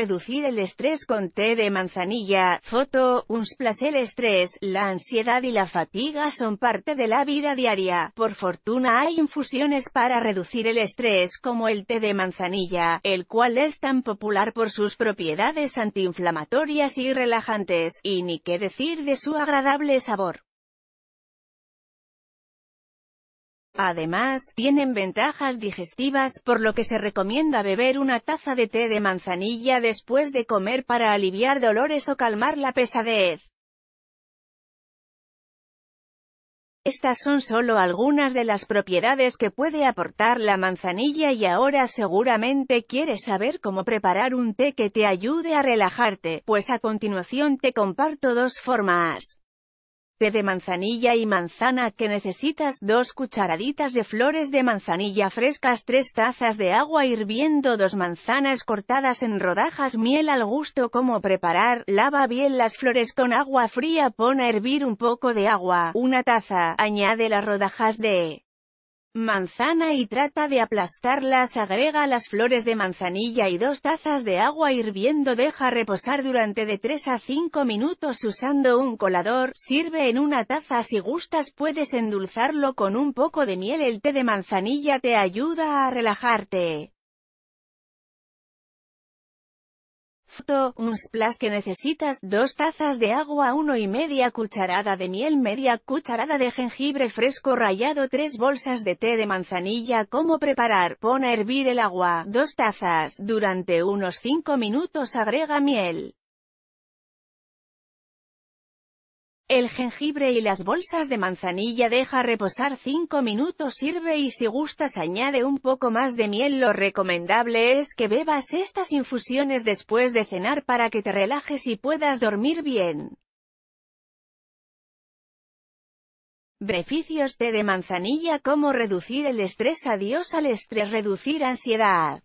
reducir el estrés con té de manzanilla. Foto, Unsplash El estrés, la ansiedad y la fatiga son parte de la vida diaria. Por fortuna hay infusiones para reducir el estrés como el té de manzanilla, el cual es tan popular por sus propiedades antiinflamatorias y relajantes, y ni qué decir de su agradable sabor. Además, tienen ventajas digestivas, por lo que se recomienda beber una taza de té de manzanilla después de comer para aliviar dolores o calmar la pesadez. Estas son solo algunas de las propiedades que puede aportar la manzanilla y ahora seguramente quieres saber cómo preparar un té que te ayude a relajarte, pues a continuación te comparto dos formas de manzanilla y manzana que necesitas dos cucharaditas de flores de manzanilla frescas tres tazas de agua hirviendo dos manzanas cortadas en rodajas miel al gusto como preparar, lava bien las flores con agua fría pon a hervir un poco de agua, una taza, añade las rodajas de manzana y trata de aplastarlas, agrega las flores de manzanilla y dos tazas de agua hirviendo deja reposar durante de 3 a 5 minutos usando un colador, sirve en una taza si gustas puedes endulzarlo con un poco de miel el té de manzanilla te ayuda a relajarte. Foto, un splash que necesitas, dos tazas de agua, 1 y media cucharada de miel, media cucharada de jengibre fresco rallado, tres bolsas de té de manzanilla. ¿Cómo preparar? Pon a hervir el agua, dos tazas, durante unos cinco minutos agrega miel. El jengibre y las bolsas de manzanilla deja reposar 5 minutos sirve y si gustas añade un poco más de miel lo recomendable es que bebas estas infusiones después de cenar para que te relajes y puedas dormir bien. Beneficios té de manzanilla como reducir el estrés adiós al estrés reducir ansiedad